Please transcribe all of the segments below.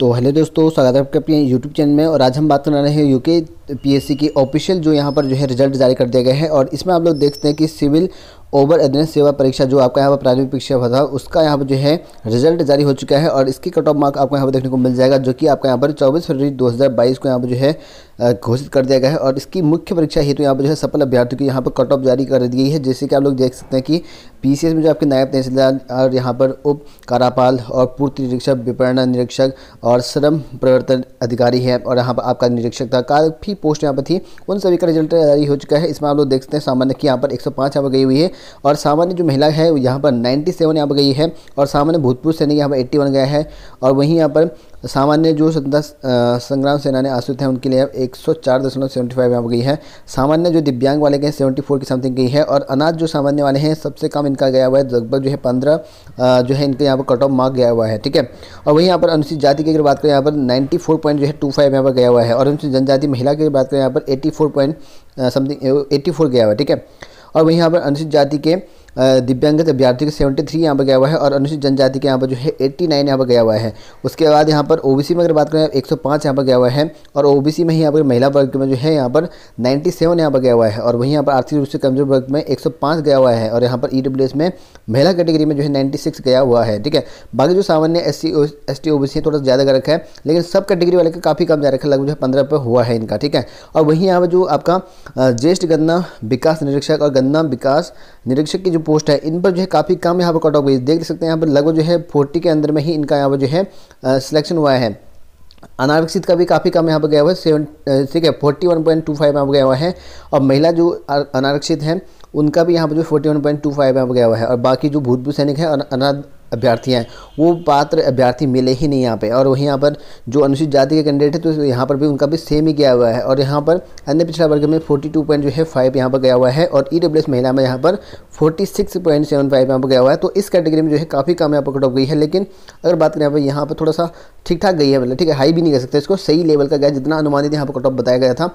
तो हेलो दोस्तों स्वागत है आपके अपने यूट्यूब चैनल में और आज हम बात कर रहे हैं यूके पीएससी की ऑफिशियल जो यहाँ पर जो है रिजल्ट जारी कर दिया गया है और इसमें आप लोग देखते हैं कि सिविल ओवर एडनेस सेवा परीक्षा जो आपका यहाँ पर प्रारंभिक परीक्षा हुआ था उसका यहाँ पर जो है रिजल्ट जारी हो चुका है और इसकी कट ऑफ मार्क आपको यहाँ पर देखने को मिल जाएगा जो कि आपका यहाँ पर चौबीस फरवरी दो को यहाँ पर जो है घोषित कर दिया गया है और इसकी मुख्य परीक्षा हेतु तो यहाँ पर जो है सफल अभ्यर्थियों की यहाँ पर कट ऑफ जारी कर दी गई है जैसे कि आप लोग देख सकते हैं कि पी में जो आपके नायब तहसीलदार और यहाँ पर उप कारापाल और पूर्ति निरीक्षक विपणन निरीक्षक और श्रम प्रवर्तन अधिकारी है और यहाँ पर आपका निरीक्षक था काफ़ी पोस्ट यहाँ पर थी उन सभी का रिजल्ट जारी हो चुका है इसमें आप लोग देख सकते हैं सामान्य की यहाँ पर एक सौ गई हुई है और सामान्य जो महिला है यहाँ पर नाइन्टी सेवन यहाँ गई है और सामान्य भूतपूर्व सैनिक यहाँ पर एट्टी वन गया है और वहीं यहाँ पर सामान्य जो स्वतंत्रता संग्राम सेनानी आश्रित हैं उनके लिए एक 104.75 सौ चार गई है सामान्य जो दिव्यांग वाले गए सेवेंटी फोर की समथिंग गई है और अनाज जो सामान्य वाले हैं सबसे कम इनका गया हुआ है लगभग जो है पंद्रह जो है इनका यहाँ पर कट ऑफ मार्क गया हुआ है ठीक है और वहीं यहाँ पर अनुसूचित जाति की अगर बात करें यहाँ पर नाइन्टी फोर पॉइंट जो है टू फाइव यहाँ पर गया हुआ है और अनुसूचित जनजाति महिला की बात करें यहाँ पर eighty four point something eighty four गया हुआ है ठीक है और वहीं यहाँ पर अनुसूचित जाति के दिव्यांगत अभ्यर्थी के सेवेंटी थ्री यहाँ पर गया हुआ है और अनुसूचित जनजाति के यहाँ पर जो है एट्टी नाइन यहाँ पर गया हुआ है उसके बाद यहाँ पर ओबीसी में अगर बात करें एक सौ पाँच यहाँ पर गया हुआ है और ओबीसी में ही यहाँ पर महिला वर्ग में जो है यहाँ पर नाइन्टी सेवन यहाँ पर गया हुआ है और वहीं यहाँ पर आर्थिक रूप से कमजोर वर्ग में एक सौ गया हुआ है और यहाँ पर ई एस में महिला कैटेगरी में जो है नाइन्टी सिक्स गया हुआ है ठीक है बाकी जो सामान्य S C S T O B C थोड़ा ज़्यादा कर रखा है लेकिन सब कैटेगरी वाले का काफ़ी कम जा रखा है लगभग जो है पंद्रह पर हुआ है इनका ठीक है और वहीं यहाँ पर जो आपका ज्येष्ठ गन्ना विकास निरीक्षक और गन्ना विकास निरीक्षक की जो पोस्ट है इन पर जो है काफ़ी कम यहाँ पर कट ऑफ हुई देख सकते हैं यहाँ पर लगभग जो है फोर्टी के अंदर में ही इनका यहाँ पर जो है सिलेक्शन हुआ है अनारक्षित का भी काफ़ी कम यहाँ पर गया हुआ है सेवन ठीक है forty one point two five यहाँ पर गया हुआ है और महिला जो अनारक्षित हैं उनका भी यहाँ पर जो forty one point two five यहाँ पर गया हुआ है और बाकी जो भूतपूर्व सैनिक है अनाथ अभ्यर्थी हैं वो पात्र अभ्यर्थी मिले ही नहीं यहाँ पे और वहीं यहाँ पर जो अनुसूचित जाति के कैंडिडेट है तो यहाँ पर भी उनका भी सेम ही गया हुआ है और यहाँ पर अन्य पिछड़ा वर्ग में फोर्टी टू पॉइंट जो है फाइव यहाँ पर गया हुआ है और ई महिला में यहाँ पर forty six point seven five यहाँ पर गया हुआ है तो इस कैटेगरी में जो है काफ़ी कम यहाँ पर कट ऑफ गई है लेकिन अगर बात करें यहाँ पर यहाँ पर थोड़ा सा ठीक ठाक गई है मतलब ठीक है हाई भी नहीं कर सकते इसको सही लेवल का गया जितना अनुमानित यहाँ पर कट ऑफ बताया गया था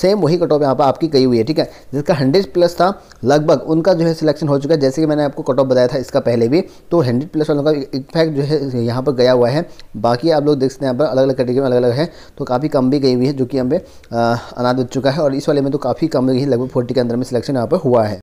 सेम वही कट ऑफ यहाँ पर आपकी गई हुई है ठीक है जिसका हंड्रेड प्लस था लगभग उनका जो है सिलेक्शन हो चुका है जैसे कि मैंने आपको कट ऑफ बताया था इसका पहले भी तो हंड्रेड प्लस वालों का इफेक्ट जो है यहाँ पर गया हुआ है बाकी आप लोग देख सकते हैं यहाँ पर अलग अलग कैटेगरी में अलग अलग है तो काफ़ी कम भी गई हुई है जो कि हमें अनाज बच चुका है और इस वाले में तो काफ़ी कम गई है लगभग फोर्टी के अंदर में सिलेक्शन यहाँ पर हुआ है